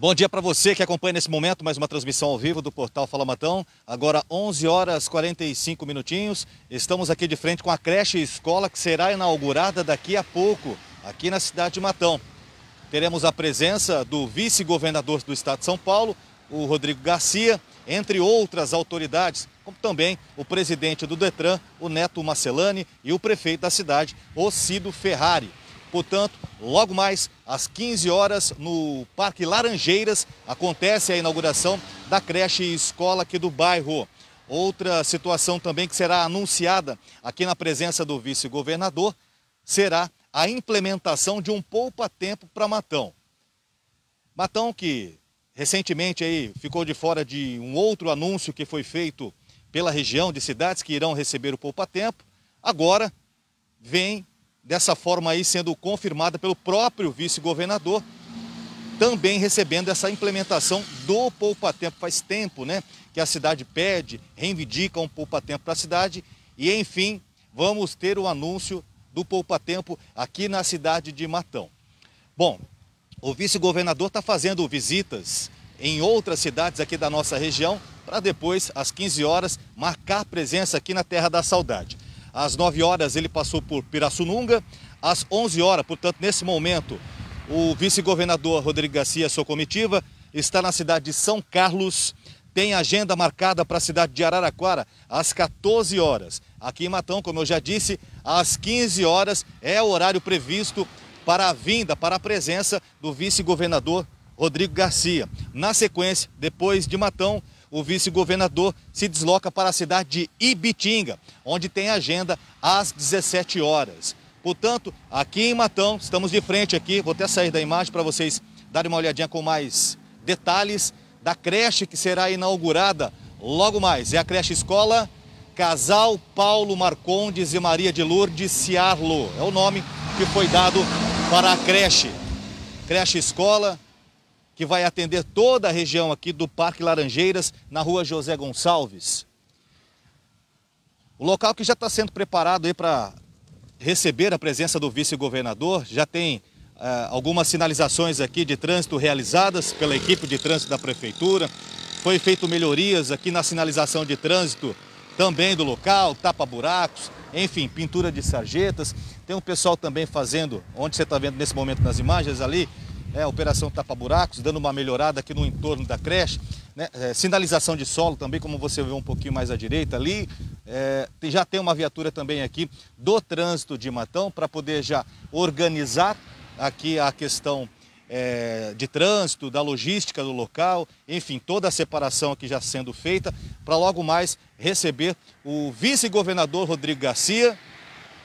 Bom dia para você que acompanha nesse momento mais uma transmissão ao vivo do portal Fala Matão. Agora 11 horas 45 minutinhos. Estamos aqui de frente com a creche escola que será inaugurada daqui a pouco, aqui na cidade de Matão. Teremos a presença do vice-governador do estado de São Paulo, o Rodrigo Garcia, entre outras autoridades, como também o presidente do Detran, o Neto Macelani e o prefeito da cidade, Ocido Ferrari. Portanto, logo mais às 15 horas no Parque Laranjeiras acontece a inauguração da creche e escola aqui do bairro. Outra situação também que será anunciada aqui na presença do vice-governador será a implementação de um poupa-tempo para Matão. Matão que recentemente aí ficou de fora de um outro anúncio que foi feito pela região de cidades que irão receber o poupa-tempo, agora vem dessa forma aí sendo confirmada pelo próprio vice-governador, também recebendo essa implementação do poupa-tempo. Faz tempo, né, que a cidade pede, reivindica um poupa-tempo para a cidade e enfim, vamos ter o anúncio do poupa-tempo aqui na cidade de Matão. Bom, o vice-governador está fazendo visitas em outras cidades aqui da nossa região para depois, às 15 horas, marcar presença aqui na Terra da Saudade. Às 9 horas ele passou por Pirassununga, às 11 horas, portanto, nesse momento, o vice-governador Rodrigo Garcia, sua comitiva, está na cidade de São Carlos, tem agenda marcada para a cidade de Araraquara às 14 horas. Aqui em Matão, como eu já disse, às 15 horas é o horário previsto para a vinda, para a presença do vice-governador Rodrigo Garcia. Na sequência, depois de Matão, o vice-governador se desloca para a cidade de Ibitinga, onde tem agenda às 17 horas. Portanto, aqui em Matão, estamos de frente aqui, vou até sair da imagem para vocês darem uma olhadinha com mais detalhes da creche que será inaugurada logo mais. É a creche escola Casal Paulo Marcondes e Maria de Lourdes Ciarlo. É o nome que foi dado para a creche. Creche escola que vai atender toda a região aqui do Parque Laranjeiras, na rua José Gonçalves. O local que já está sendo preparado para receber a presença do vice-governador, já tem eh, algumas sinalizações aqui de trânsito realizadas pela equipe de trânsito da prefeitura. Foi feito melhorias aqui na sinalização de trânsito também do local, tapa-buracos, enfim, pintura de sarjetas. Tem um pessoal também fazendo, onde você está vendo nesse momento nas imagens ali, é, Operação Tapa Buracos, dando uma melhorada aqui no entorno da creche. Né? É, sinalização de solo também, como você vê um pouquinho mais à direita ali. É, já tem uma viatura também aqui do trânsito de Matão para poder já organizar aqui a questão é, de trânsito, da logística do local, enfim, toda a separação aqui já sendo feita para logo mais receber o vice-governador Rodrigo Garcia,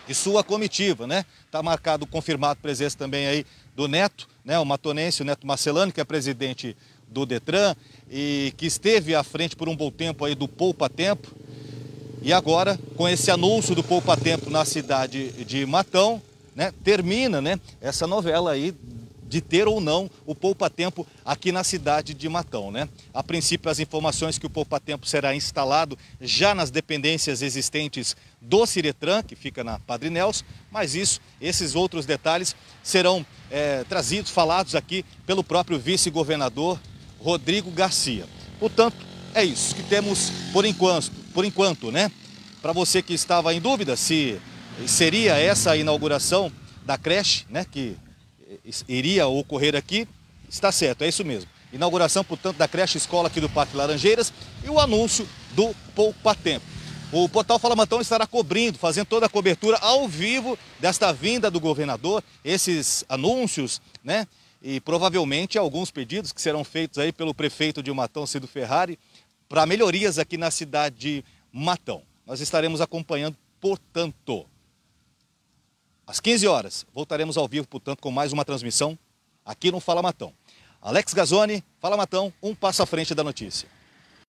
e sua comitiva, né? Está marcado, confirmado presença também aí do Neto, né? O matonense, o Neto Marcelano, que é presidente do Detran e que esteve à frente por um bom tempo aí do Poupa Tempo. E agora, com esse anúncio do Poupa Tempo na cidade de Matão, né, termina né, essa novela aí de ter ou não o poupatempo aqui na cidade de Matão. Né? A princípio, as informações que o poupatempo será instalado já nas dependências existentes do Ciretran, que fica na Padre Nelson, mas isso, esses outros detalhes serão é, trazidos, falados aqui pelo próprio vice-governador Rodrigo Garcia. Portanto, é isso que temos por enquanto, por enquanto, né? Para você que estava em dúvida se seria essa a inauguração da creche, né, que iria ocorrer aqui, está certo, é isso mesmo. Inauguração, portanto, da creche escola aqui do Parque Laranjeiras e o anúncio do Poupa Tempo. O portal fala matão estará cobrindo, fazendo toda a cobertura ao vivo desta vinda do governador, esses anúncios, né? E provavelmente alguns pedidos que serão feitos aí pelo prefeito de Matão, Cido Ferrari, para melhorias aqui na cidade de Matão. Nós estaremos acompanhando, portanto. Às 15 horas, voltaremos ao vivo, portanto, com mais uma transmissão aqui no Fala Matão. Alex Gazzoni, Fala Matão, um passo à frente da notícia.